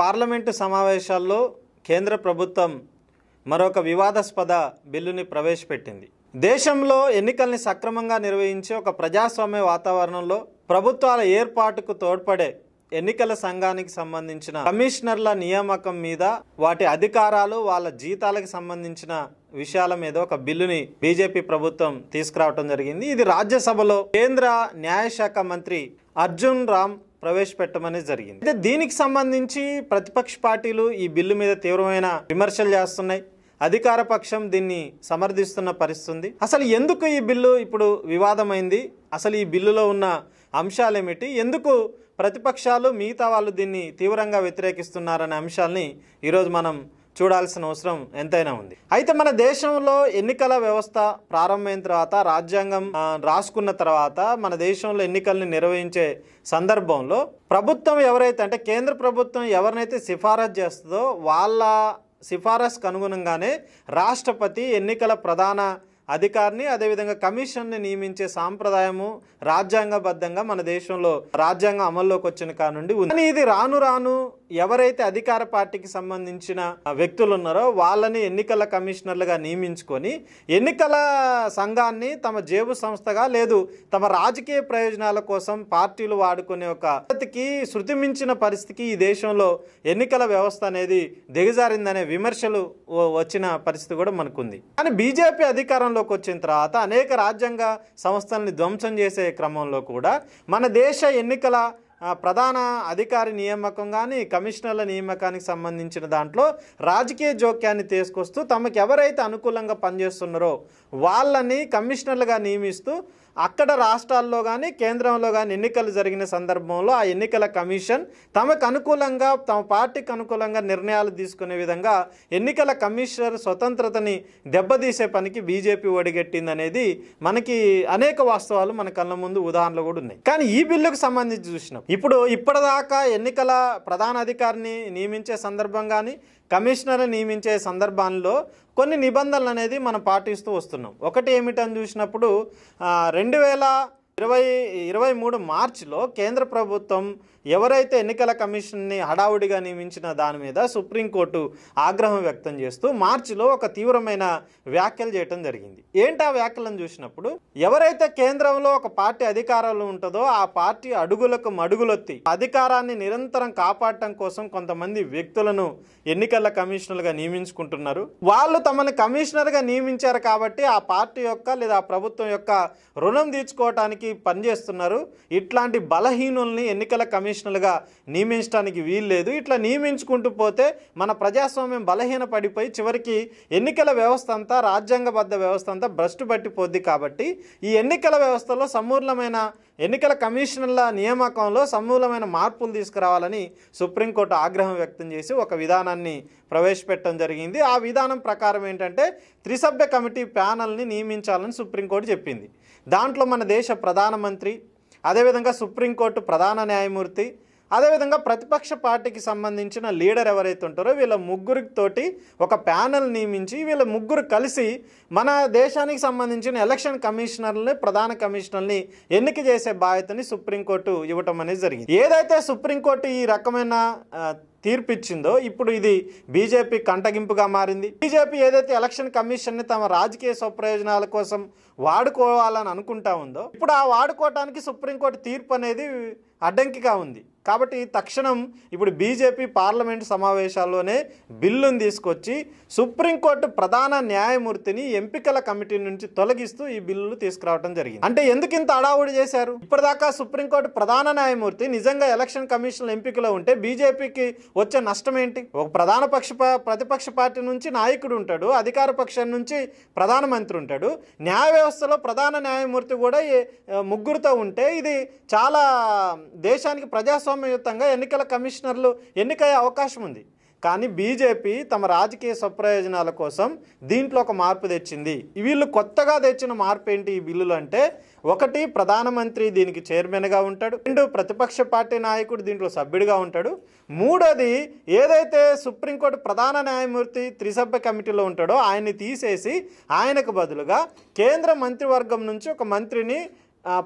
parliament సమావేశాల్లో కేంద్ర ప్రభుత్వం మరొక వివాదాస్పద బిల్లుని ప్రవేశపెట్టింది దేశంలో ఎన్నికల్ని సక్రమంగా నిర్వహించే ఒక ప్రజాస్వామ్య వాతావరణంలో ప్రభుత్వాల ఏర్పాటుకు తోడ్పడే ఎన్నికల సంఘానికి సంబంధించిన కమిషనర్ల నియామకం మీద వాటి అధికారాలు వాళ్ళ జీతాలకు సంబంధించిన విషయాల మీద ఒక బిల్లుని బీజేపీ ప్రభుత్వం తీసుకురావటం జరిగింది ఇది రాజ్యసభలో కేంద్ర న్యాయశాఖ మంత్రి అర్జున్ రామ్ ప్రవేశపెట్టమని జరిగింది అయితే దీనికి సంబంధించి ప్రతిపక్ష పార్టీలు ఈ బిల్లు మీద తీవ్రమైన విమర్శలు చేస్తున్నాయి అధికార పక్షం దీన్ని సమర్థిస్తున్న పరిస్థితుంది అసలు ఎందుకు ఈ బిల్లు ఇప్పుడు వివాదమైంది అసలు ఈ బిల్లులో ఉన్న అంశాలేమిటి ఎందుకు ప్రతిపక్షాలు మిగతా వాళ్ళు దీన్ని తీవ్రంగా వ్యతిరేకిస్తున్నారనే అంశాలని ఈరోజు మనం చూడాల్సిన అవసరం ఎంతైనా ఉంది అయితే మన దేశంలో ఎన్నికల వ్యవస్థ ప్రారంభమైన తర్వాత రాజ్యాంగం రాసుకున్న తర్వాత మన దేశంలో ఎన్నికల్ని నిర్వహించే సందర్భంలో ప్రభుత్వం ఎవరైతే అంటే కేంద్ర ప్రభుత్వం ఎవరినైతే సిఫారసు చేస్తుందో వాళ్ళ సిఫారసుకు అనుగుణంగానే రాష్ట్రపతి ఎన్నికల ప్రధాన అధికారిని అదేవిధంగా కమిషన్ని నియమించే సాంప్రదాయము రాజ్యాంగబద్ధంగా మన దేశంలో రాజ్యాంగం అమల్లోకి వచ్చిన కానుండి ఉంది కానీ ఇది రాను రాను ఎవరైతే అధికార పార్టీకి సంబంధించిన వ్యక్తులు ఉన్నారో వాళ్ళని ఎన్నికల కమిషనర్లుగా నియమించుకొని ఎన్నికల సంఘాన్ని తమ జేబు సంస్థగా లేదు తమ రాజకీయ ప్రయోజనాల కోసం పార్టీలు వాడుకునే ఒక పద్ధతికి శృతిమించిన పరిస్థితికి ఈ దేశంలో ఎన్నికల వ్యవస్థ అనేది దిగజారిందనే విమర్శలు వచ్చిన పరిస్థితి కూడా మనకుంది కానీ బీజేపీ అధికారంలోకి వచ్చిన తర్వాత అనేక రాజ్యాంగ సంస్థల్ని ధ్వంసం చేసే క్రమంలో కూడా మన దేశ ఎన్నికల ప్రధాన అధికారి నియామకం కానీ కమిషనర్ల నియామకానికి సంబంధించిన దాంట్లో రాజకీయ జోక్యాన్ని తీసుకొస్తూ తమకు ఎవరైతే అనుకూలంగా పనిచేస్తున్నారో వాళ్ళని కమిషనర్లుగా నియమిస్తూ అక్కడ రాష్ట్రాల్లో కానీ కేంద్రంలో కానీ ఎన్నికలు జరిగిన సందర్భంలో ఆ ఎన్నికల కమిషన్ తమకు అనుకూలంగా తమ పార్టీకి అనుకూలంగా నిర్ణయాలు తీసుకునే విధంగా ఎన్నికల కమిషనర్ స్వతంత్రతని దెబ్బతీసే పనికి బీజేపీ ఒడిగట్టింది అనేది మనకి అనేక వాస్తవాలు మన కళ్ళ ముందు ఉదాహరణలు కూడా ఉన్నాయి కానీ ఈ బిల్లుకు సంబంధించి చూసినాం ఇప్పుడు ఇప్పటిదాకా ఎన్నికల ప్రధాన అధికారిని నియమించే సందర్భం కానీ కమిషనర్ నియమించే సందర్భాల్లో కొన్ని నిబంధనలు అనేది మనం పాటిస్తూ వస్తున్నాం ఒకటి ఏమిటని చూసినప్పుడు రెండు వేల ఇరవై ఇరవై మూడు మార్చిలో కేంద్ర ప్రభుత్వం ఎవరైతే ఎన్నికల కమిషన్ని హడావుడిగా నియమించిన దాని మీద సుప్రీంకోర్టు ఆగ్రహం వ్యక్తం చేస్తూ మార్చిలో ఒక తీవ్రమైన వ్యాఖ్యలు చేయటం జరిగింది ఏంటి ఆ వ్యాఖ్యలను చూసినప్పుడు ఎవరైతే కేంద్రంలో ఒక పార్టీ అధికారంలో ఉంటుందో ఆ పార్టీ అడుగులకు మడుగులొత్తి అధికారాన్ని నిరంతరం కాపాడటం కోసం కొంతమంది వ్యక్తులను ఎన్నికల కమిషనర్గా నియమించుకుంటున్నారు వాళ్ళు తమని కమిషనర్గా నియమించారు కాబట్టి ఆ పార్టీ యొక్క లేదా ప్రభుత్వం యొక్క రుణం తీర్చుకోవటానికి పనిచేస్తున్నారు ఇట్లాంటి బలహీనుల్ని ఎన్నికల కమిషనర్లుగా నియమించడానికి వీల్లేదు ఇట్లా నియమించుకుంటూ పోతే మన ప్రజాస్వామ్యం బలహీన పడిపోయి చివరికి ఎన్నికల వ్యవస్థ అంతా రాజ్యాంగబద్ధ వ్యవస్థ అంతా భ్రష్టు పట్టిపోద్ది కాబట్టి ఈ ఎన్నికల వ్యవస్థలో సమూర్లమైన ఎన్నికల కమిషన్ల నియామకంలో సమూలమైన మార్పులు తీసుకురావాలని సుప్రీంకోర్టు ఆగ్రహం వ్యక్తం చేసి ఒక విధానాన్ని ప్రవేశపెట్టడం జరిగింది ఆ విధానం ప్రకారం ఏంటంటే త్రిసభ్య కమిటీ ప్యానల్ని నియమించాలని సుప్రీంకోర్టు చెప్పింది దాంట్లో మన దేశ ప్రధానమంత్రి అదేవిధంగా సుప్రీంకోర్టు ప్రధాన న్యాయమూర్తి అదేవిధంగా ప్రతిపక్ష పార్టీకి సంబంధించిన లీడర్ ఎవరైతే ఉంటారో వీళ్ళ ముగ్గురితోటి ఒక ప్యానెల్ నియమించి వీళ్ళ ముగ్గురు కలిసి మన దేశానికి సంబంధించిన ఎలక్షన్ కమిషనర్ని ప్రధాన కమిషనర్ని ఎన్నిక చేసే బాధ్యతని సుప్రీంకోర్టు ఇవ్వటం అనేది జరిగింది ఏదైతే సుప్రీంకోర్టు ఈ రకమైన తీర్పిచ్చిందో ఇప్పుడు ఇది బీజేపీ కంటగింపుగా మారింది బీజేపీ ఏదైతే ఎలక్షన్ కమిషన్ని తమ రాజకీయ స్వప్రయోజనాల కోసం వాడుకోవాలని అనుకుంటా ఉందో ఇప్పుడు ఆ వాడుకోవటానికి సుప్రీంకోర్టు తీర్పు అనేది అడ్డంకిగా ఉంది కాబట్టి తక్షణం ఇప్పుడు బీజేపీ పార్లమెంటు సమావేశాల్లోనే బిల్లును తీసుకొచ్చి సుప్రీంకోర్టు ప్రధాన న్యాయమూర్తిని ఎంపికల కమిటీ నుంచి తొలగిస్తూ ఈ బిల్లులు తీసుకురావడం జరిగింది అంటే ఎందుకు ఇంత అడావుడి చేశారు ఇప్పటిదాకా సుప్రీంకోర్టు ప్రధాన న్యాయమూర్తి నిజంగా ఎలక్షన్ కమిషన్ ఎంపికలో ఉంటే బీజేపీకి వచ్చే నష్టం ఏంటి ఒక ప్రధాన పక్ష ప్రతిపక్ష పార్టీ నుంచి నాయకుడు ఉంటాడు అధికార పక్షం నుంచి ప్రధానమంత్రి ఉంటాడు న్యాయ వ్యవస్థలో ప్రధాన న్యాయమూర్తి కూడా ముగ్గురుతో ఉంటే ఇది చాలా దేశానికి ప్రజాస్వామ్యం ప్రజాస్వామ్యయుతంగా ఎన్నికల కమిషనర్లు ఎన్నికయ్యే అవకాశం ఉంది కానీ బీజేపీ తమ రాజకీయ స్వప్రయోజనాల కోసం దీంట్లో ఒక మార్పు తెచ్చింది వీళ్ళు కొత్తగా తెచ్చిన మార్పు ఏంటి ఈ బిల్లులు అంటే ఒకటి ప్రధానమంత్రి దీనికి చైర్మన్గా ఉంటాడు రెండు ప్రతిపక్ష పార్టీ నాయకుడు దీంట్లో సభ్యుడిగా ఉంటాడు మూడోది ఏదైతే సుప్రీంకోర్టు ప్రధాన న్యాయమూర్తి త్రిసభ్య కమిటీలో ఉంటాడో ఆయన్ని తీసేసి ఆయనకు బదులుగా కేంద్ర మంత్రివర్గం నుంచి ఒక మంత్రిని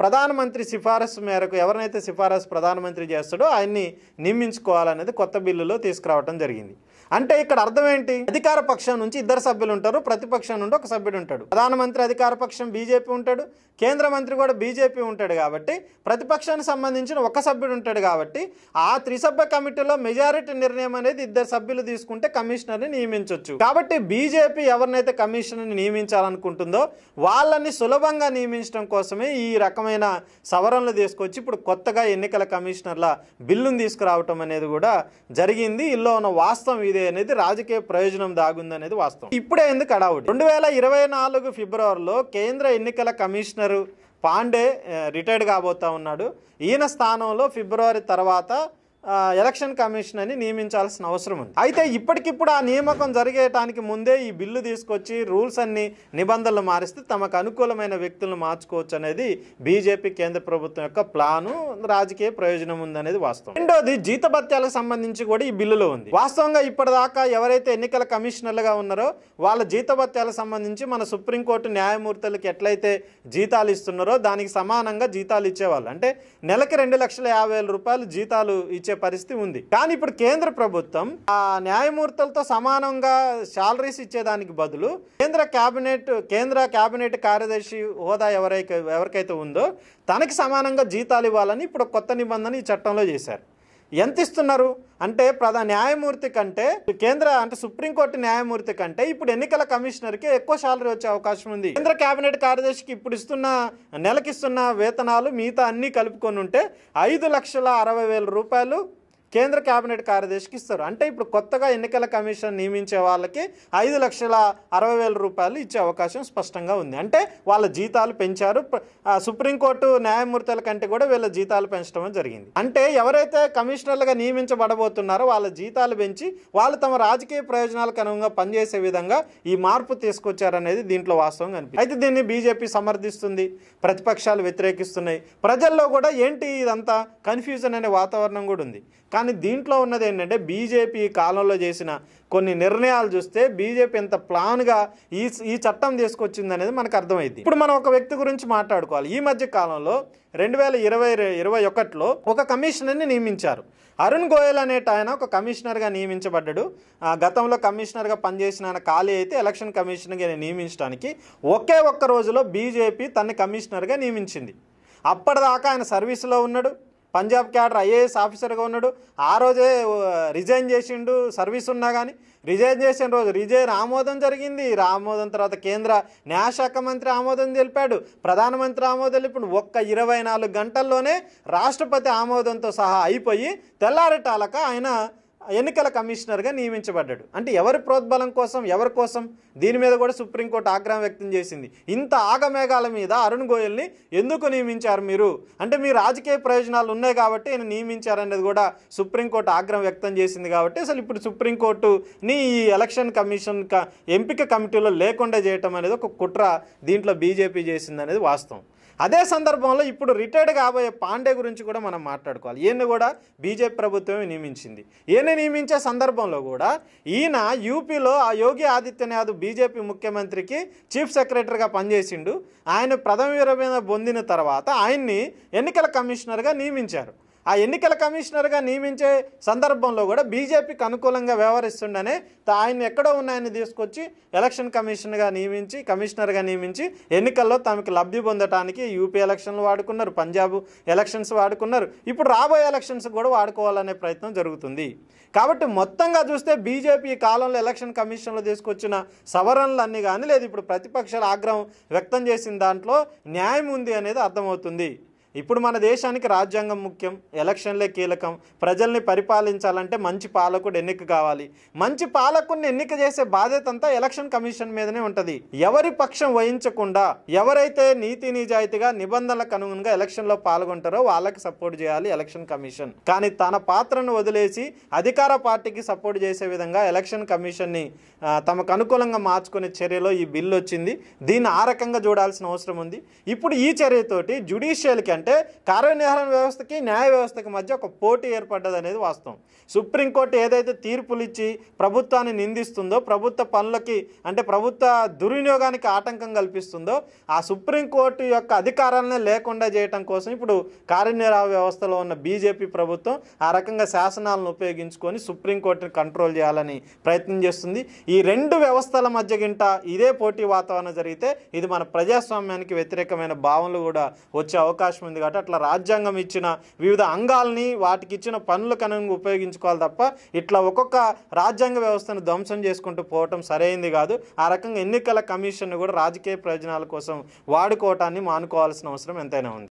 ప్రధానమంత్రి సిఫారసు మేరకు ఎవరినైతే సిఫారసు ప్రధానమంత్రి చేస్తాడో ఆయన్ని నియమించుకోవాలనేది కొత్త బిల్లులో తీసుకురావడం జరిగింది అంటే ఇక్కడ అర్థం ఏంటి అధికార పక్షం నుంచి ఇద్దరు సభ్యులు ఉంటారు ప్రతిపక్షం నుండి ఒక సభ్యుడు ఉంటాడు ప్రధానమంత్రి అధికార పక్షం బీజేపీ ఉంటాడు కేంద్ర మంత్రి కూడా బీజేపీ ఉంటాడు కాబట్టి ప్రతిపక్షానికి సంబంధించిన ఒక సభ్యుడు ఉంటాడు కాబట్టి ఆ త్రిసభ్య కమిటీలో మెజారిటీ నిర్ణయం అనేది ఇద్దరు సభ్యులు తీసుకుంటే కమిషనర్ని నియమించవచ్చు కాబట్టి బీజేపీ ఎవరినైతే కమిషనర్ని నియమించాలనుకుంటుందో వాళ్ళని సులభంగా నియమించడం కోసమే ఈ రకమైన సవరణలు తీసుకొచ్చి ఇప్పుడు కొత్తగా ఎన్నికల కమిషనర్ల బిల్లును తీసుకురావటం అనేది కూడా జరిగింది ఇల్లో ఉన్న వాస్తవం ఇదే అనేది రాజకీయ ప్రయోజనం దాగుంది అనేది వాస్తవం ఇప్పుడే ఎందుకు అడావుడి రెండు వేల ఇరవై నాలుగు ఫిబ్రవరిలో కేంద్ర ఎన్నికల కమిషనరు పాండే రిటైర్డ్ కాబోతా ఉన్నాడు ఈయన స్థానంలో ఫిబ్రవరి తర్వాత ఎలక్షన్ కమిషన్ అని నియమించాల్సిన అవసరం ఉంది అయితే ఇప్పటికిప్పుడు ఆ నియామకం జరిగేటానికి ముందే ఈ బిల్లు తీసుకొచ్చి రూల్స్ అన్ని నిబంధనలు మారిస్తే తమకు అనుకూలమైన వ్యక్తులను మార్చుకోవచ్చు అనేది బీజేపీ కేంద్ర ప్రభుత్వం యొక్క ప్లాను రాజకీయ ప్రయోజనం ఉందనేది వాస్తవం రెండోది జీతభత్యాలకు సంబంధించి కూడా ఈ బిల్లులో ఉంది వాస్తవంగా ఇప్పటిదాకా ఎవరైతే ఎన్నికల కమిషనర్లుగా ఉన్నారో వాళ్ళ జీతభత్యాలకు సంబంధించి మన సుప్రీంకోర్టు న్యాయమూర్తులకు ఎట్లయితే జీతాలు ఇస్తున్నారో దానికి సమానంగా జీతాలు ఇచ్చేవాళ్ళు అంటే నెలకి రెండు లక్షల యాభై వేల రూపాయలు జీతాలు ఇచ్చే వచ్చే పరిస్థితి ఉంది కానీ ఇప్పుడు కేంద్ర ప్రభుత్వం ఆ న్యాయమూర్తులతో సమానంగా శాలరీస్ ఇచ్చేదానికి బదులు కేంద్ర కేబినెట్ కేంద్ర కేబినెట్ కార్యదర్శి హోదా ఎవరైతే ఎవరికైతే ఉందో తనకి సమానంగా జీతాలు ఇవ్వాలని ఇప్పుడు కొత్త నిబంధన ఈ చట్టంలో చేశారు ఎంత ఇస్తున్నారు అంటే ప్రధాన న్యాయమూర్తి కంటే కేంద్ర అంటే సుప్రీంకోర్టు న్యాయమూర్తి కంటే ఇప్పుడు ఎన్నికల కమిషనర్కి ఎక్కువ శాలరీ వచ్చే అవకాశం ఉంది కేంద్ర కేబినెట్ కార్యదర్శికి ఇప్పుడు ఇస్తున్న నెలకిస్తున్న వేతనాలు మిగతా అన్నీ కలుపుకొని ఉంటే ఐదు లక్షల అరవై వేల రూపాయలు కేంద్ర కేబినెట్ కార్యదర్శికి ఇస్తారు అంటే ఇప్పుడు కొత్తగా ఎన్నికల కమిషన్ నియమించే వాళ్ళకి ఐదు లక్షల అరవై వేల రూపాయలు ఇచ్చే అవకాశం స్పష్టంగా ఉంది అంటే వాళ్ళ జీతాలు పెంచారు సుప్రీంకోర్టు న్యాయమూర్తుల కంటే కూడా వీళ్ళ జీతాలు పెంచడం జరిగింది అంటే ఎవరైతే కమిషనర్లుగా నియమించబడబోతున్నారో వాళ్ళ జీతాలు పెంచి వాళ్ళు తమ రాజకీయ ప్రయోజనాలకు అనుగుణంగా పనిచేసే విధంగా ఈ మార్పు తీసుకొచ్చారనేది దీంట్లో వాస్తవం కనిపిస్తుంది అయితే దీన్ని బీజేపీ సమర్థిస్తుంది ప్రతిపక్షాలు వ్యతిరేకిస్తున్నాయి ప్రజల్లో కూడా ఏంటి ఇదంతా కన్ఫ్యూజన్ అనే వాతావరణం కూడా ఉంది కానీ దీంట్లో ఉన్నది ఏంటంటే బీజేపీ కాలంలో చేసిన కొన్ని నిర్ణయాలు చూస్తే బీజేపీ ఎంత ప్లాన్గా ఈ ఈ చట్టం తీసుకొచ్చింది అనేది మనకు అర్థమైంది ఇప్పుడు మనం ఒక వ్యక్తి గురించి మాట్లాడుకోవాలి ఈ మధ్య కాలంలో రెండు వేల ఇరవై ఇరవై ఒకటిలో ఒక కమిషనర్ని నియమించారు అరుణ్ గోయల్ అనేట ఆయన ఒక కమిషనర్గా నియమించబడ్డాడు గతంలో కమిషనర్గా పనిచేసిన ఆయన ఖాళీ అయితే ఎలక్షన్ కమిషనర్గా నియమించడానికి ఒకే ఒక్క రోజులో బీజేపీ తన కమిషనర్గా నియమించింది అప్పటిదాకా ఆయన సర్వీసులో ఉన్నాడు పంజాబ్ క్యాడర్ ఐఏఎస్ ఆఫీసర్గా ఉన్నాడు ఆ రోజే రిజైన్ చేసిండు సర్వీస్ ఉన్నా కానీ రిజైన్ చేసిన రోజు రిజైన్ ఆమోదం జరిగింది ఆమోదం తర్వాత కేంద్ర న్యాయశాఖ మంత్రి ఆమోదం తెలిపాడు ప్రధానమంత్రి ఆమోదం ఇప్పుడు ఒక్క ఇరవై నాలుగు గంటల్లోనే రాష్ట్రపతి ఆమోదంతో సహా అయిపోయి తెల్లారటాలక ఆయన ఎన్నికల కమిషనర్గా నియమించబడ్డాడు అంటే ఎవరి ప్రోద్బలం కోసం ఎవరి కోసం దీని మీద కూడా సుప్రీంకోర్టు ఆగ్రహం వ్యక్తం చేసింది ఇంత ఆగమేఘాల మీద అరుణ్ గోయల్ని ఎందుకు నియమించారు మీరు అంటే మీ రాజకీయ ప్రయోజనాలు ఉన్నాయి కాబట్టి ఆయన నియమించారనేది కూడా సుప్రీంకోర్టు ఆగ్రహం వ్యక్తం చేసింది కాబట్టి అసలు ఇప్పుడు సుప్రీంకోర్టుని ఈ ఎలక్షన్ కమిషన్ ఎంపిక కమిటీలో లేకుండా చేయటం అనేది ఒక కుట్ర దీంట్లో బీజేపీ చేసింది అనేది వాస్తవం అదే సందర్భంలో ఇప్పుడు రిటైర్డ్ కాబోయే పాండే గురించి కూడా మనం మాట్లాడుకోవాలి ఈయన్ని కూడా బీజేపీ ప్రభుత్వమే నియమించింది ఈయన నియమించే సందర్భంలో కూడా ఈయన యూపీలో ఆ యోగి ఆదిత్యనాథ్ బీజేపీ ముఖ్యమంత్రికి చీఫ్ సెక్రటరీగా పనిచేసిండు ఆయన ప్రథమ విరమణ పొందిన తర్వాత ఆయన్ని ఎన్నికల కమిషనర్గా నియమించారు ఆ ఎన్నికల కమిషనర్గా నియమించే సందర్భంలో కూడా బీజేపీకి అనుకూలంగా వ్యవహరిస్తుండనే ఆయన ఎక్కడో ఉన్నాయని తీసుకొచ్చి ఎలక్షన్ కమిషన్గా నియమించి కమిషనర్గా నియమించి ఎన్నికల్లో తమకు లబ్ధి పొందడానికి యూపీ ఎలక్షన్లు వాడుకున్నారు పంజాబ్ ఎలక్షన్స్ వాడుకున్నారు ఇప్పుడు రాబోయే ఎలక్షన్స్ కూడా వాడుకోవాలనే ప్రయత్నం జరుగుతుంది కాబట్టి మొత్తంగా చూస్తే బీజేపీ కాలంలో ఎలక్షన్ కమిషన్లో తీసుకొచ్చిన సవరణలన్నీ కానీ లేదు ఇప్పుడు ప్రతిపక్షాల ఆగ్రహం వ్యక్తం చేసిన దాంట్లో న్యాయం ఉంది అనేది అర్థమవుతుంది ఇప్పుడు మన దేశానికి రాజ్యాంగం ముఖ్యం ఎలక్షన్లే కీలకం ప్రజల్ని పరిపాలించాలంటే మంచి పాలకుడు ఎన్నిక కావాలి మంచి పాలకుడిని ఎన్నిక చేసే బాధ్యత అంతా ఎలక్షన్ కమిషన్ మీదనే ఉంటుంది ఎవరి పక్షం వహించకుండా ఎవరైతే నీతి నిజాయితీగా నిబంధనలకు అనుగుణంగా ఎలక్షన్లో పాల్గొంటారో వాళ్ళకి సపోర్ట్ చేయాలి ఎలక్షన్ కమిషన్ కానీ తన పాత్రను వదిలేసి అధికార పార్టీకి సపోర్ట్ చేసే విధంగా ఎలక్షన్ కమిషన్ని తమకు అనుకూలంగా మార్చుకునే చర్యలో ఈ బిల్లు వచ్చింది దీన్ని ఆ రకంగా చూడాల్సిన అవసరం ఉంది ఇప్పుడు ఈ చర్యతోటి జుడిషియల్కి అంటే కార్యనిర్వహణ వ్యవస్థకి న్యాయ వ్యవస్థకి మధ్య ఒక పోటీ ఏర్పడ్డది అనేది వాస్తవం సుప్రీంకోర్టు ఏదైతే తీర్పులు ఇచ్చి ప్రభుత్వాన్ని నిందిస్తుందో ప్రభుత్వ పనులకి అంటే ప్రభుత్వ దుర్వినియోగానికి ఆటంకం కల్పిస్తుందో ఆ సుప్రీంకోర్టు యొక్క అధికారాలనే లేకుండా చేయటం కోసం ఇప్పుడు కార్యనిర్వహణ వ్యవస్థలో ఉన్న బీజేపీ ప్రభుత్వం ఆ రకంగా శాసనాలను ఉపయోగించుకొని సుప్రీంకోర్టుని కంట్రోల్ చేయాలని ప్రయత్నం చేస్తుంది ఈ రెండు వ్యవస్థల మధ్య గింట ఇదే పోటీ వాతావరణం జరిగితే ఇది మన ప్రజాస్వామ్యానికి వ్యతిరేకమైన భావనలు కూడా వచ్చే అవకాశం ఉంది కాబట్టి అట్లా రాజ్యాంగం ఇచ్చిన వివిధ అంగాల్ని వాటికి ఇచ్చిన పనుల కనుక ఉపయోగించుకోవాలి తప్ప ఇట్లా ఒక్కొక్క రాజ్యాంగ వ్యవస్థను ధ్వంసం చేసుకుంటూ పోవటం సరైంది కాదు ఆ రకంగా ఎన్నికల కమిషన్ను కూడా రాజకీయ ప్రయోజనాల కోసం వాడుకోవటాన్ని మానుకోవాల్సిన అవసరం ఎంతైనా ఉంది